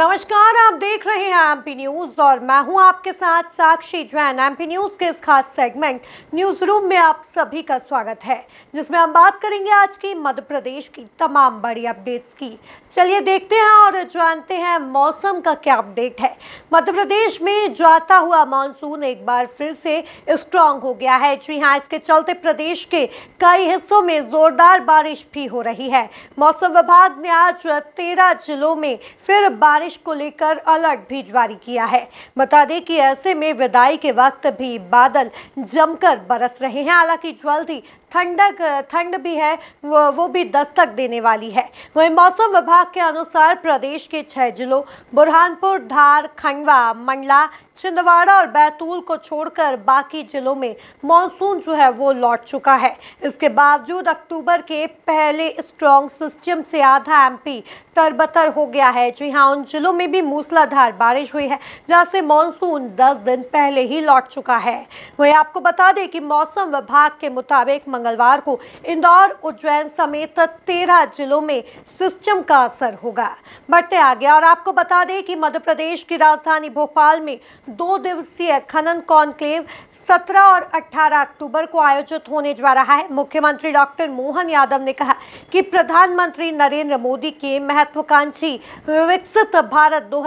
नमस्कार आप देख रहे हैं एमपी न्यूज और मैं हूं आपके साथ साक्षी जैन एमपी न्यूज के इस खास सेगमेंट न्यूज रूम में आप सभी का स्वागत है जिसमें हम बात करेंगे आज की मध्य प्रदेश की तमाम बड़ी अपडेट्स की चलिए देखते हैं और जानते हैं मौसम का क्या अपडेट है मध्य प्रदेश में जाता हुआ मानसून एक बार फिर से स्ट्रांग हो गया है जी हाँ इसके चलते प्रदेश के कई हिस्सों में जोरदार बारिश भी हो रही है मौसम विभाग ने आज तेरह जिलों में फिर बारिश बारिश को लेकर अलर्ट भी जारी किया है बता दें कि ऐसे में विदाई के वक्त भी बादल जमकर बरस रहे हैं हालांकि जल्द ही ठंडक ठंड भी है वो, वो भी दस्तक देने वाली है वही मौसम विभाग के अनुसार प्रदेश के छह जिलों बुरहानपुर धार खंडवा मंडला छिंदवाड़ा और बैतूल को छोड़कर बाकी जिलों में मॉनसून जो है वो लौट चुका है इसके बावजूद अक्टूबर के पहले स्ट्रॉन्ग सिस्टम से आधा एमपी तरबतर हो गया है जी हाँ उन जिलों में भी मूसलाधार बारिश हुई है जहाँ से मानसून 10 दिन पहले ही लौट चुका है वही आपको बता दें कि मौसम विभाग के मुताबिक मंगलवार को इंदौर उज्जैन समेत तेरह जिलों में सिस्टम का असर होगा बढ़ते आगे और आपको बता दें कि मध्य प्रदेश की राजधानी भोपाल में दो दिवसीय खनन कॉन्क्लेव 17 और 18 अक्टूबर को आयोजित होने जा रहा है मुख्यमंत्री डॉक्टर मोहन यादव ने कहा कि प्रधानमंत्री नरेंद्र मोदी के महत्वाकांक्षी विकसित भारत दो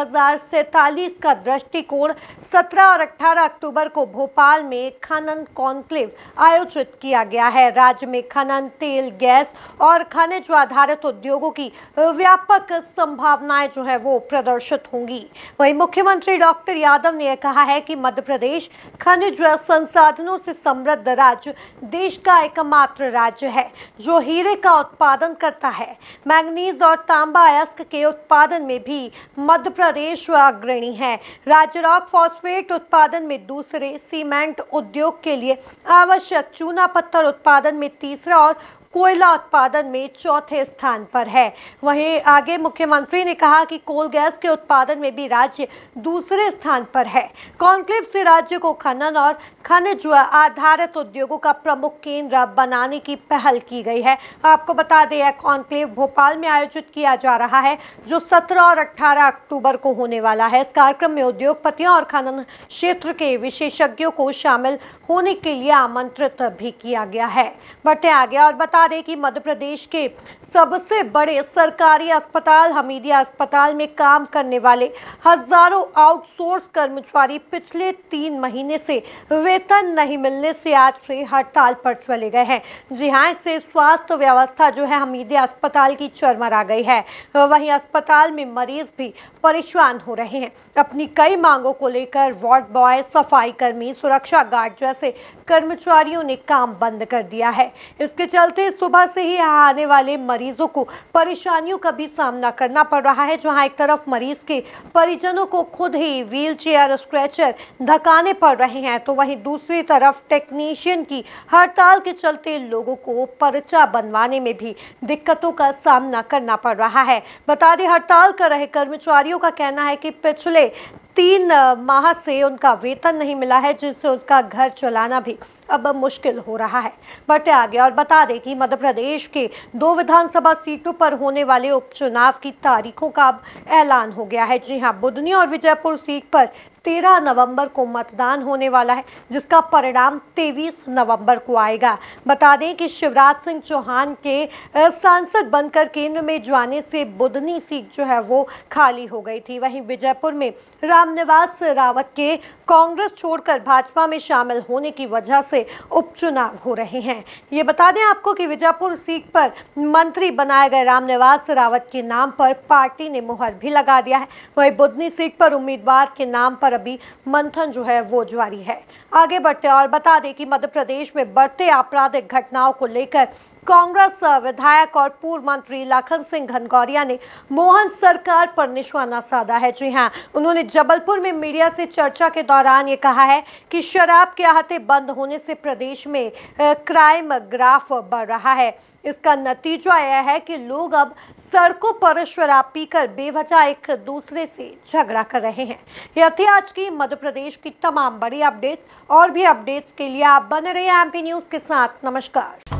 का दृष्टिकोण 17 और 18 अक्टूबर को भोपाल में खनन कॉन्क्लेव आयोजित किया गया है राज्य में खनन तेल गैस और खनिज आधारित उद्योगों की व्यापक संभावनाएं जो है वो प्रदर्शित होंगी वही मुख्यमंत्री डॉक्टर यादव ने कहा है कि मध्य प्रदेश खनिज संसाधनों से समृद्ध राज्य देश का एकमात्र राज्य है जो हीरे का उत्पादन करता है मैंगनीज और तांबा अयस्क के उत्पादन में भी मध्य प्रदेश अग्रणी है राज्य रॉक फॉस्फेट उत्पादन में दूसरे सीमेंट उद्योग के लिए आवश्यक चूना पत्थर उत्पादन में तीसरा और कोयला उत्पादन में चौथे स्थान पर है वहीं आगे मुख्यमंत्री ने कहा कि कोल गैस के उत्पादन में भी राज्य दूसरे स्थान पर है कॉन्क्लेव से राज्य को खनन और खनिज आधारित उद्योगों का प्रमुख केंद्र बनाने की पहल की गई है आपको बता दें यह कॉन्क्लेव भोपाल में आयोजित किया जा रहा है जो सत्रह और अट्ठारह अक्टूबर को होने वाला है इस कार्यक्रम में उद्योगपतियों और खनन क्षेत्र के विशेषज्ञों को शामिल होने के लिए आमंत्रित भी किया गया है बढ़ते आगे और बता बता दें कि मध्य प्रदेश के सबसे बड़े सरकारी अस्पताल हमीदिया अस्पताल में काम करने वाले हजारों आउटसोर्स कर्मचारी पिछले तीन महीने से वेतन नहीं मिलने से आज से हड़ताल पर चले गए हैं जी हाँ इससे स्वास्थ्य व्यवस्था जो है हमीदिया अस्पताल की चरमरा गई है वहीं अस्पताल में मरीज भी परेशान हो रहे हैं अपनी कई मांगों को लेकर वार्ड बॉय सफाई कर्मी सुरक्षा गार्ड जैसे कर्मचारियों ने काम बंद कर दिया है इसके चलते सुबह से ही आने वाले मरीज मरीजों को परेशानियों का भी सामना करना पड़ रहा है जहां एक तरफ मरीज के परिजनों को खुद ही व्हील चेयर स्क्रेचर धकाने पड़ रहे हैं तो वहीं दूसरी तरफ टेक्नीशियन की हड़ताल के चलते लोगों को पर्चा बनवाने में भी दिक्कतों का सामना करना पड़ रहा है बता दें हड़ताल कर रहे कर्मचारियों का कहना है कि पिछले तीन माह से उनका वेतन नहीं मिला है जिससे उनका घर चलाना भी अब मुश्किल हो रहा है बढ़ते आगे और बता दें कि मध्य प्रदेश के दो विधानसभा सीटों पर होने वाले उपचुनाव की तारीखों का अब ऐलान हो गया है जी हाँ बुधनी और विजयपुर सीट पर तेरह नवंबर को मतदान होने वाला है जिसका परिणाम तेईस नवंबर को आएगा बता दें कि शिवराज सिंह चौहान के सांसद बनकर केंद्र में जाने से बुधनी सीट जो है वो खाली हो गई थी वहीं विजयपुर में रामनिवास रावत के कांग्रेस छोड़कर भाजपा में शामिल होने की वजह से उपचुनाव हो रहे हैं ये बता दें आपको कि विजयपुर सीट पर मंत्री बनाए गए रामनिवास रावत के नाम पर पार्टी ने मुहर भी लगा दिया है वहीं बुधनी सीट पर उम्मीदवार के नाम पर पर अभी मंथन जो है वो जारी है आगे बढ़ते और बता दें कि मध्य प्रदेश में बढ़ते आपराधिक घटनाओं को लेकर कांग्रेस विधायक और पूर्व मंत्री लखन सिंह घनगौरिया ने मोहन सरकार पर निशाना साधा है जी हाँ उन्होंने जबलपुर में मीडिया से चर्चा के दौरान ये कहा है कि शराब के अहाते बंद होने से प्रदेश में क्राइम ग्राफ बढ़ रहा है इसका नतीजा यह है कि लोग अब सड़कों पर शराब पीकर बेवजह एक दूसरे से झगड़ा कर रहे हैं यह थी आज की मध्य प्रदेश की तमाम बड़ी अपडेट्स और भी अपडेट्स के लिए आप बने रहे एम न्यूज़ के साथ नमस्कार